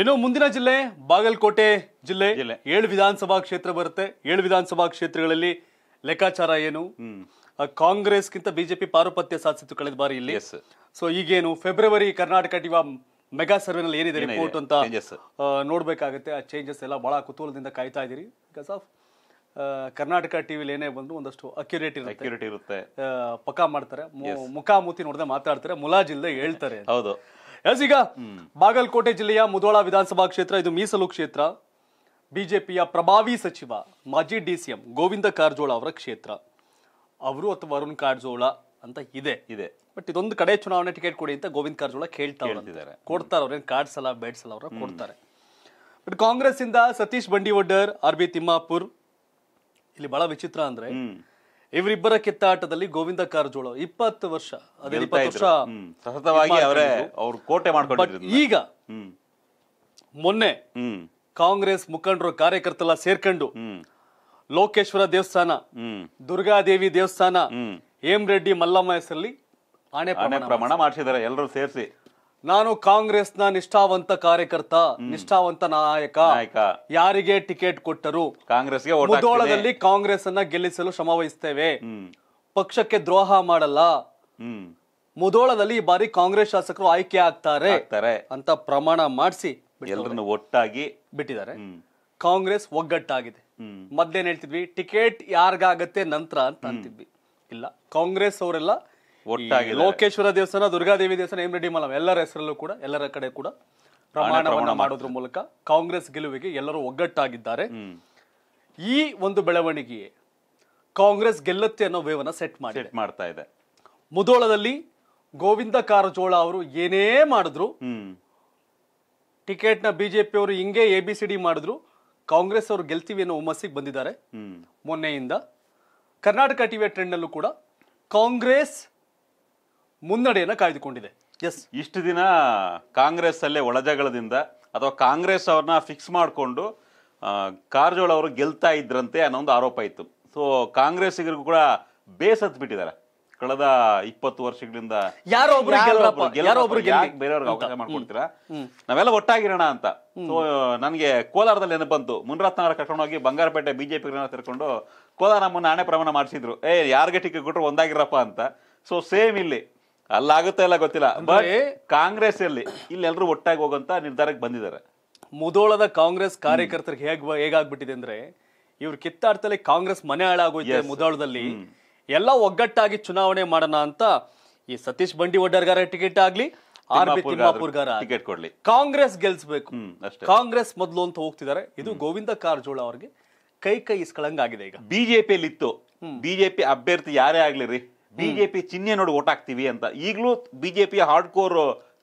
ಇನ್ನು ಮುಂದಿನ ಜಿಲ್ಲೆ ಬಾಗಲಕೋಟೆ ಜಿಲ್ಲೆ ಏಳು ವಿಧಾನಸಭಾ ಕ್ಷೇತ್ರ ಬರುತ್ತೆ ಏಳು ವಿಧಾನಸಭಾ ಕ್ಷೇತ್ರಗಳಲ್ಲಿ ಲೆಕ್ಕಾಚಾರ ಏನು ಕಾಂಗ್ರೆಸ್ ಕಾಂಗ್ರೆಸ್ಗಿಂತ ಬಿಜೆಪಿ ಪಾರುಪತ್ಯ ಸಾಧಿಸಿತ್ತು ಕಳೆದ ಬಾರಿ ಇಲ್ಲಿ ಸೊ ಈಗೇನು February Karnataka TV mega survey ನಲ್ಲಿ ಏನಿದೆ? ರಿಪೋರ್ಟ್ ಅಂತ ನೋಡ್ಬೇಕಾಗುತ್ತೆ ಆ, ನೋಡ್ಬೇಕಾಗತ್ತೆ ಚೇಂಜಸ್ ಎಲ್ಲ ಬಹಳ ಕುತೂಹಲದಿಂದ ಕಾಯ್ತಾ ಇದೀರಿ ಬಿಕಾಸ್ ಆಫ್ ಕರ್ನಾಟಕ ಟಿವಿಲಿ ಏನೇ ಬಂದ್ರು ಒಂದಷ್ಟು ಅಕ್ಯುರೇಟ್ ಇರುತ್ತೆ ಸೆಕ್ಯೂರಿಟಿ ಪಕ್ಕಾ ಮಾಡ್ತಾರೆ ಮುಖಾಮುತಿ ಮುಖಾಮುಖಿ ನೋಡದೆ ಮಾತಾಡ್ತಾರೆ ಮುಲಾಜಿಲ್ಲದೆ ಹೇಳ್ತಾರೆ ಹೌದು ಈಗ ಬಾಗಲಕೋಟೆ ಜಿಲ್ಲೆಯ ಮುದೋಳ ವಿಧಾನಸಭಾ ಕ್ಷೇತ್ರ ಇದು ಮೀಸಲು ಕ್ಷೇತ್ರ ಬಿಜೆಪಿಯ ಪ್ರಭಾವಿ ಸಚಿವ ಮಾಜಿ D C M Govind Karjol ಅವರ ಕ್ಷೇತ್ರ ಅವರು ಅಥವಾ ಅರುಣ್ ಕಾರಜೋಳ ಅಂತ ಇದೆ ಇದೆ ಬಟ್ ಇದೊಂದು ಕಡೆ ಚುನಾವಣೆ ಟಿಕೆಟ್ ಕೊಡಿ ಅಂತ ಗೋವಿಂದ ಕಾರಜೋಳ ಕೇಳ್ತಾ ಕೊಡ್ತಾರೆ ಅವ್ರೇನು ಬೇಡ್ ಬೇಡ್ಸಲ್ಲ ಅವ್ರ ಕೊಡ್ತಾರೆ ಬಟ್ ಕಾಂಗ್ರೆಸ್ ಇಂದ ಸತೀಶ್ ಬಂಡಿವಡ್ಡರ್ ಆರ್ ಬಿ ತಿಮ್ಮಾಪುರ್ ಇಲ್ಲಿ ಬಹಳ ವಿಚಿತ್ರ ಅಂದ್ರೆ ಇವರಿಬ್ಬರ ಕಿತ್ತಾಟದಲ್ಲಿ ಗೋವಿಂದ ಕಾರಜೋಳ ಇಪ್ಪತ್ತು ವರ್ಷ ಅದೇ ಅವ್ರ ಕೋಟೆ ಮಾಡ್ಕೊಂಡಿದ್ರು ಈಗ ಮೊನ್ನೆ ಕಾಂಗ್ರೆಸ್ ಮುಖಂಡರು ಕಾರ್ಯಕರ್ತರೆಲ್ಲ ಸೇರ್ಕೊಂಡು ಲೋಕೇಶ್ವರ ದೇವಸ್ಥಾನ ದುರ್ಗಾದೇವಿ ದೇವಸ್ಥಾನ ಹೇಮ್ ರೆಡ್ಡಿ ಮಲ್ಲಮ್ಮ ಹೆಸರಲ್ಲಿ ಆಣೆ ಪ್ರಮಾಣ ಮಾಡಿಸಿದ್ದಾರೆ ಎಲ್ಲರೂ ಸೇರಿಸಿ ನಾನು ಕಾಂಗ್ರೆಸ್ನ ನಿಷ್ಠಾವಂತ ಕಾರ್ಯಕರ್ತ ನಿಷ್ಠಾವಂತ ನಾಯಕ ಯಾರಿಗೆ ಟಿಕೆಟ್ ಕೊಟ್ಟರು ಕಾಂಗ್ರೆಸ್ಗೆ ಮುದೋಳದಲ್ಲಿ ಕಾಂಗ್ರೆಸ್ ಅನ್ನ ಗೆಲ್ಲಿಸಲು ಶ್ರಮ ವಹಿಸ್ತೇವೆ ಪಕ್ಷಕ್ಕೆ ದ್ರೋಹ ಮಾಡಲ್ಲ ಮುದೋಳದಲ್ಲಿ ಈ ಬಾರಿ ಕಾಂಗ್ರೆಸ್ ಶಾಸಕರು ಆಯ್ಕೆ ಆಗ್ತಾರೆ ಅಂತ ಪ್ರಮಾಣ ಮಾಡಿಸಿ ಎಲ್ಲರನ್ನು ಒಟ್ಟಾಗಿ ಬಿಟ್ಟಿದ್ದಾರೆ ಕಾಂಗ್ರೆಸ್ ಒಗ್ಗಟ್ಟಾಗಿದೆ ಮೊದ್ಲೇನ್ ಹೇಳ್ತಿದ್ವಿ ಟಿಕೆಟ್ ಯಾರಿಗಾಗತ್ತೆ ನಂತರ ಅಂತ ಅಂತಿದ್ವಿ ಇಲ್ಲ ಕಾಂಗ್ರೆಸ್ ಅವರೆಲ್ಲ ಒಟ್ಟಾಗಿ ಲೋಕೇಶ್ವರ ದೇವಸ್ಥಾನ ದುರ್ಗಾದೇವಿ ದೇವಸ್ಥಾನ ಏನ್ ರೆಡ್ಡಿ ಮಲಂ ಎಲ್ಲರ ಹೆಸರಲ್ಲೂ ಕೂಡ ಎಲ್ಲರ ಕಡೆ ಕೂಡ ಪ್ರಮಾಣವನ್ನ ಮಾಡೋದ್ರ ಮೂಲಕ ಕಾಂಗ್ರೆಸ್ ಗೆಲುವಿಗೆ ಎಲ್ಲರೂ ಒಗ್ಗಟ್ಟಾಗಿದ್ದಾರೆ ಈ ಒಂದು ಬೆಳವಣಿಗೆ ಕಾಂಗ್ರೆಸ್ ಗೆಲ್ಲತ್ತೆ ಅನ್ನೋ ವೇವನ್ನ ಸೆಟ್ ಮಾಡಿ ಮಾಡ್ತಾ ಇದೆ ಮುದೋಳದಲ್ಲಿ ಗೋವಿಂದ ಕಾರಜೋಳ ಅವರು ಏನೇ ಮಾಡಿದ್ರು ಟಿಕೆಟ್ ನ ಬಿಜೆಪಿ ಅವರು ಹಿಂಗೆ ಎ ಬಿ ಮಾಡಿದ್ರು ಕಾಂಗ್ರೆಸ್ ಅವರು ಗೆಲ್ತೀವಿ ಅನ್ನೋ ಹುಮ್ಮಸ್ಸಿಗೆ ಬಂದಿದ್ದಾರೆ ಮೊನ್ನೆಯಿಂದ ಕರ್ನಾಟಕ ಟಿವಿ ಟ್ರೆಂಡ್ ಅಲ್ಲೂ ಕೂಡ ಕಾಂಗ್ರೆಸ್ ಮುನ್ನಡೆಯನ್ನು ಕಾಯ್ದುಕೊಂಡಿದೆ ಎಸ್ ಇಷ್ಟು ದಿನ ಕಾಂಗ್ರೆಸ್ ಅಲ್ಲೇ ಒಳಜಗಳದಿಂದ ಅಥವಾ ಕಾಂಗ್ರೆಸ್ ಅವ್ರನ್ನ ಫಿಕ್ಸ್ ಮಾಡಿಕೊಂಡು ಕಾರಜೋಳ ಅವರು ಗೆಲ್ತಾ ಇದ್ರಂತೆ ಅನ್ನೋ ಒಂದು ಆರೋಪ ಇತ್ತು ಸೊ ಕಾಂಗ್ರೆಸ್ಸಿಗರಿಗೂ ಕೂಡ ಬೇಸತ್ ಬಿಟ್ಟಿದ್ದಾರೆ ಕಳೆದ ಇಪ್ಪತ್ತು ವರ್ಷಗಳಿಂದ ಯಾರೋ ಒಬ್ರು ಬೇರೆಯವ್ರಿಗೆ ಮಾಡ್ಕೊಡ್ತೀರಾ ನಾವೆಲ್ಲ ಒಟ್ಟಾಗಿರೋಣ ಅಂತ ಸೊ ನನಗೆ ಕೋಲಾರದಲ್ಲಿ ಏನಪ್ಪ ಬಂತು ಮುನ್ರತ್ನವರ ಕರ್ಕೊಂಡು ಹೋಗಿ ಬಂಗಾರಪೇಟೆ ಬಿಜೆಪಿ ಸೇರ್ಕೊಂಡು ಕೋಲಾರ ನಮ್ಮನ್ನ ಆಣೆ ಪ್ರಮಾಣ ಮಾಡಿಸಿದ್ರು ಏ ಯಾರಿಗೆ ಟಿಕೆಟ್ ಕೊಟ್ಟರು ಒಂದಾಗಿರಪ್ಪ ಅಂತ ಸೊ ಸೇಮ್ ಇಲ್ಲಿ ಅಲ್ಲಾಗುತ್ತೆ ಇಲ್ಲ ಗೊತ್ತಿಲ್ಲ ಬಟ್ ಕಾಂಗ್ರೆಸ್ ಅಲ್ಲಿ ಎಲ್ರು ಒಟ್ಟಾಗಿ ಹೋಗಂತ ನಿರ್ಧಾರಕ್ಕೆ ಬಂದಿದ್ದಾರೆ ಮುದೋಳದ ಕಾಂಗ್ರೆಸ್ ಕಾರ್ಯಕರ್ತರಿಗೆ ಹೇಗ್ ಹೇಗಾಗ್ಬಿಟ್ಟಿದೆ ಅಂದ್ರೆ ಇವ್ರು ಕಿತ್ತಾಡ್ತಲೇ ಕಾಂಗ್ರೆಸ್ ಮನೆ ಹಾಳಾಗೋಯ್ತು ಮುದೋಳದಲ್ಲಿ ಎಲ್ಲ ಒಗ್ಗಟ್ಟಾಗಿ ಚುನಾವಣೆ ಮಾಡೋಣ ಅಂತ ಈ ಸತೀಶ್ ಬಂಡಿ ಒಡ್ಡರ್ಗಾರ ಟಿಕೆಟ್ ಆಗ್ಲಿ ಆರ್ ಬಿ ತಿಮ್ಮಾಪುರ್ಗಾರ ಟಿಕೆಟ್ ಕೊಡ್ಲಿ ಕಾಂಗ್ರೆಸ್ ಗೆಲ್ಸ್ಬೇಕು ಕಾಂಗ್ರೆಸ್ ಮೊದಲು ಅಂತ ಹೋಗ್ತಿದ್ದಾರೆ ಇದು ಗೋವಿಂದ ಕಾರಜೋಳ ಅವ್ರಿಗೆ ಕೈ ಕೈ ಆಗಿದೆ ಈಗ ಬಿಜೆಪಿಯಲ್ಲಿ ಇತ್ತು ಬಿಜೆಪಿ ಅಭ್ಯರ್ಥಿ ಯಾರೇ ಆಗ್ಲಿ ರೀ ಬಿಜೆಪಿ ಚಿಹ್ನೆ ನೋಡಿ ಓಟ್ ಹಾಕ್ತೀವಿ ಅಂತ ಈಗಲೂ ಬಿಜೆಪಿ ಹಾರ್ಡ್ ಕೋರ್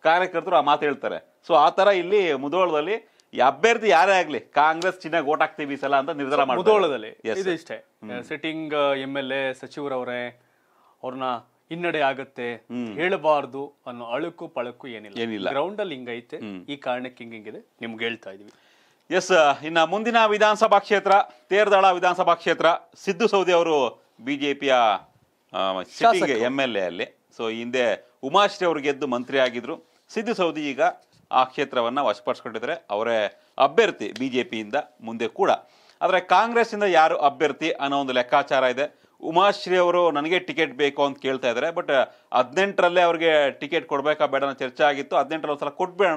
ಕಾರ್ಯಕರ್ತರು ಆ ಮಾತು ಹೇಳ್ತಾರೆ ಸೊ ಆ ತರ ಇಲ್ಲಿ ಮುದೋಳದಲ್ಲಿ ಅಭ್ಯರ್ಥಿ ಯಾರೇ ಆಗ್ಲಿ ಕಾಂಗ್ರೆಸ್ ಚಿಹ್ನೆ ಓಟ್ ಆಗ್ತೀವಿ ಸಲ ಅಂತ ನಿರ್ಧಾರ ಮುಧೋಳದಲ್ಲಿ ಇದು ಇಷ್ಟೇ sitting uh, M L A ಸಚಿವರವರೇ ಅವ್ರನ್ನ ಹಿನ್ನಡೆ ಆಗತ್ತೆ ಹೇಳಬಾರ್ದು ಅನ್ನೋ ಅಳುಕು ಪಳಕು ಏನಿಲ್ಲ ಏನಿಲ್ಲ ಗ್ರೌಂಡ್ ಅಲ್ಲಿ ಹಿಂಗೈತೆ ಈ ಕಾರಣಕ್ಕೆ ಹಿಂಗ ಹಿಂಗಿದೆ ನಿಮ್ಗೆ ಹೇಳ್ತಾ ಇದೀವಿ ಎಸ್ ಇನ್ನ ಮುಂದಿನ ವಿಧಾನಸಭಾ ಕ್ಷೇತ್ರ ತೇರ್ದಾಳ ವಿಧಾನಸಭಾ ಕ್ಷೇತ್ರ ಸಿದ್ದು ಸೌದಿ ಅವರು ಬಿಜೆಪಿಯ ಸಿಟಿಗೆ ಎಮ್ ಎಲ್ ಎ ಅಲ್ಲಿ ಸೊ ಹಿಂದೆ ಉಮಾಶ್ರೀ ಅವರು ಗೆದ್ದು ಮಂತ್ರಿ ಆಗಿದ್ರು ಸಿದ್ದು ಸೌದಿ ಈಗ ಆ ಕ್ಷೇತ್ರವನ್ನು ವಶಪಡಿಸ್ಕೊಂಡಿದ್ದಾರೆ ಅವರೇ ಅಭ್ಯರ್ಥಿ ಬಿ ಜೆ ಪಿಯಿಂದ ಮುಂದೆ ಕೂಡ ಆದರೆ ಕಾಂಗ್ರೆಸ್ಸಿಂದ ಯಾರು ಅಭ್ಯರ್ಥಿ ಅನ್ನೋ ಒಂದು ಲೆಕ್ಕಾಚಾರ ಇದೆ ಉಮಾಶ್ರೀ ಅವರು ನನಗೆ ಟಿಕೆಟ್ ಬೇಕು ಅಂತ ಕೇಳ್ತಾ ಇದ್ದಾರೆ ಬಟ್ ಹದಿನೆಂಟರಲ್ಲೇ ಅವ್ರಿಗೆ ಟಿಕೆಟ್ ಕೊಡಬೇಕಾ ಬೇಡ ಅನ್ನೋ ಚರ್ಚೆ ಆಗಿತ್ತು ಹದಿನೆಂಟರಲ್ಲಿ ಒಂದ್ಸಲ ಕೊಟ್ಬೇಡ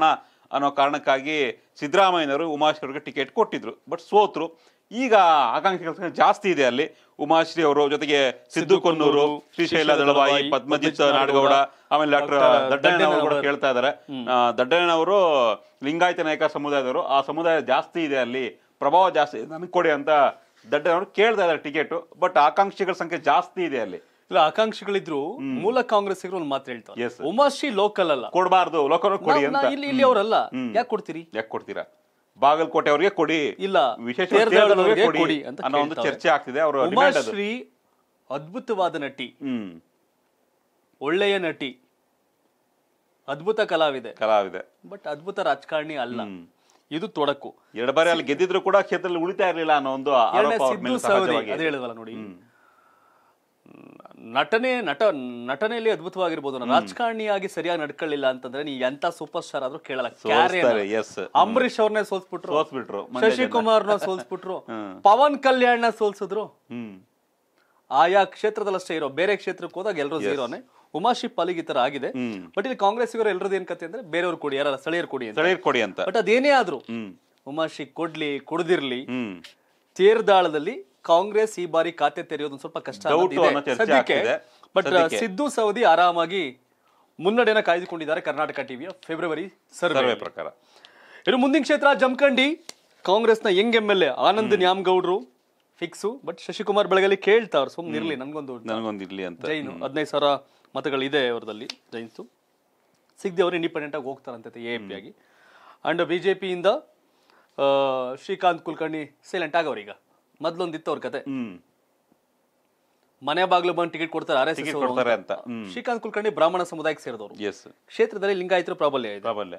ಅನ್ನೋ ಕಾರಣಕ್ಕಾಗಿ ಸಿದ್ದರಾಮಯ್ಯನವರು ಉಮಾಶ್ರೀ ಅವ್ರಿಗೆ ಟಿಕೆಟ್ ಕೊಟ್ಟಿದ್ರು ಬಟ್ ಸೋತ್ರು ಈಗ ಆಕಾಂಕ್ಷಿಗಳ ಜಾಸ್ತಿ ಇದೆ ಅಲ್ಲಿ ಉಮಾಶ್ರೀ ಅವರು ಜೊತೆಗೆ ಸಿದ್ದು ಕೊನ್ನೂರು ಶ್ರೀಶೈಲ ದಳವಾಯಿ ಪದ್ಮಜಿತ್ ನಾಡಗೌಡ ಆಮೇಲೆ ಡಾಕ್ಟರ್ ಅವರು ಕೂಡ ಕೇಳ್ತಾ ಇದ್ದಾರೆ ಅವರು ಲಿಂಗಾಯತ ನಾಯಕ ಸಮುದಾಯದವರು ಆ ಸಮುದಾಯ ಜಾಸ್ತಿ ಇದೆ ಅಲ್ಲಿ ಪ್ರಭಾವ ಜಾಸ್ತಿ ನನಗೆ ಕೊಡಿ ಅಂತ ಅವರು ಕೇಳ್ತಾ ಇದ್ದಾರೆ ಟಿಕೆಟ್ ಬಟ್ ಆಕಾಂಕ್ಷಿಗಳ ಸಂಖ್ಯೆ ಜಾಸ್ತಿ ಇದೆ ಅಲ್ಲಿ ಇಲ್ಲ ಆಕಾಂಕ್ಷಿಗಳಿದ್ರು ಮೂಲ ಕಾಂಗ್ರೆಸ್ಸಿಗರು ಒಂದು ಮಾತು ಹೇಳ್ತಾರೆ ಉಮಾಶ್ರೀ ಲೋಕಲ್ ಅಲ್ಲ ಕೊಡಬಾರ್ದು ಲೋಕಲ್ ಕೊಡಿ ಅಂತ ಇಲ್ಲಿ ಇಲ್ಲಿ ಅವರಲ್ಲ ಯಾಕೆ ಕೊಡ್ತೀರಿ ಯಾಕೆ ಕೊಡ್ತೀರಾ ಬಾಗಲಕೋಟೆ ಅವರಿಗೆ ಕೊಡಿ ಇಲ್ಲ ವಿಶೇಷ ಕೊಡಿ ಅನ್ನೋ ಒಂದು ಚರ್ಚೆ ಆಗ್ತಿದೆ ಅವರು ಶ್ರೀ ಅದ್ಭುತವಾದ ನಟಿ ಒಳ್ಳೆಯ ನಟಿ ಅದ್ಭುತ ಕಲಾವಿದೆ ಕಲಾವಿದೆ ಬಟ್ ಅದ್ಭುತ ರಾಜಕಾರಣಿ ಅಲ್ಲ ಇದು ತೊಡಕು ಎರಡು ಬಾರಿ ಅಲ್ಲಿ ಗೆದ್ದಿದ್ರು ಕೂಡ ಕ್ಷೇತ್ರದಲ್ಲಿ ಉಳಿತಾ ಇರಲಿಲ್ಲ ಅನ್ನೋ ಒಂದು ಹೇಳಿದ್ವಲ್ಲ ನೋಡಿ ನಟನೆ ನಟ ನಟನೆಯಲ್ಲಿ ಅದ್ಭುತವಾಗಿರ್ಬೋದು ರಾಜಕಾರಣಿಯಾಗಿ ಸರಿಯಾಗಿ ನಡ್ಕೊಳ್ಳಿಲ್ಲ ಅಂತಂದ್ರೆ ನೀ ಎಂತ ಸೂಪರ್ ಸ್ಟಾರ್ ಆದ್ರೂ ಕೇಳಲ್ಲ ಅಂಬರೀಷ್ ಅವ್ರನ್ನೇ ಸೋಲ್ಸ್ಬಿಟ್ರು ಸೋಲ್ಸ್ಬಿಟ್ರು ಶಶಿಕುಮಾರ್ನ ಸೋಲ್ಸ್ಬಿಟ್ರು ಪವನ್ ನ ಸೋಲ್ಸಿದ್ರು ಆಯಾ ಕ್ಷೇತ್ರದಲ್ಲಷ್ಟೇ ಇರೋ ಬೇರೆ ಕ್ಷೇತ್ರಕ್ಕೆ ಹೋದಾಗ ಎಲ್ಲರೂ ಸೇರೋನೆ ಉಮಾಶಿ ಪಾಲಿಗೆ ಈ ತರ ಆಗಿದೆ ಬಟ್ ಇಲ್ಲಿ ಕಾಂಗ್ರೆಸ್ ಇವರು ಎಲ್ಲರದ್ದು ಏನ್ ಕತೆ ಅಂದ್ರೆ ಬೇರೆಯವ್ರು ಕೊಡಿ ಯಾರ ಸ್ಥಳೀಯರು ಕೊಡಿ ಸ್ಥಳೀಯರು ಕೊಡಿ ಅಂತ ಬಟ್ ಅದೇನೇ ಆದ್ರೂ ಉಮಾಶಿ ಕೊಡ್ಲಿ ಕುಡ್ದಿರ್ಲಿ ತೇರ್ದಾಳದಲ್ಲಿ ಕಾಂಗ್ರೆಸ್ ಈ ಬಾರಿ ಖಾತೆ ತೆರೆಯೋದು ಸ್ವಲ್ಪ ಕಷ್ಟ ಬಟ್ ಸಿದ್ದು ಸೌದಿ ಆರಾಮಾಗಿ ಮುನ್ನಡೆಯನ್ನು ಕಾಯ್ದುಕೊಂಡಿದ್ದಾರೆ ಕರ್ನಾಟಕ ಟಿವಿಯ ಫೆಬ್ರವರಿ ಸರ್ವೆ ಪ್ರಕಾರ ಇನ್ನು ಮುಂದಿನ ಕ್ಷೇತ್ರ ಜಮಖಂಡಿ ಕಾಂಗ್ರೆಸ್ನ young M L A Anand ನ್ಯಾಮ್ಗೌಡ್ರು ಫಿಕ್ಸು ಬಟ್ ಶಶಿಕುಮಾರ್ ಬೆಳಗಲಿ ಅವ್ರು ಸುಮ್ಮನೆ ಇರ್ಲಿ ನನಗೊಂದು ಇರಲಿ ಅಂತ ಜೈನು ಹದಿನೈದು ಸಾವಿರ ಮತಗಳಿದೆ ಅವರದಲ್ಲಿ ಜೈನ್ಸು ಸಿಗ್ದಿ ಅವರು ಇಂಡಿಪೆಂಡೆಂಟ್ ಆಗಿ ಹೋಗ್ತಾರಂತೆ ಎ ಪಿ ಆಗಿ ಅಂಡ್ ಬಿ ಜೆ ಪಿಯಿಂದ ಶ್ರೀಕಾಂತ್ ಕುಲಕರ್ಣಿ ಸೈಲೆಂಟ್ ಈಗ ಮೊದ್ಲೊಂದಿತ್ತು ಅವ್ರ ಕತೆ ಮನೆ ಬಾಗ್ಲು ಬಂದು ಟಿಕೆಟ್ ಕೊಡ್ತಾರೆ ಆರ್ ಎಸ್ ಅಂತ ಶ್ರೀಕಾಂತ್ ಕುಲಕರ್ಣಿ ಬ್ರಾಹ್ಮಣ ಸಮುದಾಯಕ್ಕೆ ಸೇರಿದವರು ಕ್ಷೇತ್ರದಲ್ಲಿ ಲಿಂಗಾಯತರು ಪ್ರಾಬಲ್ಯ ಪ್ರಾಬಲ್ಯ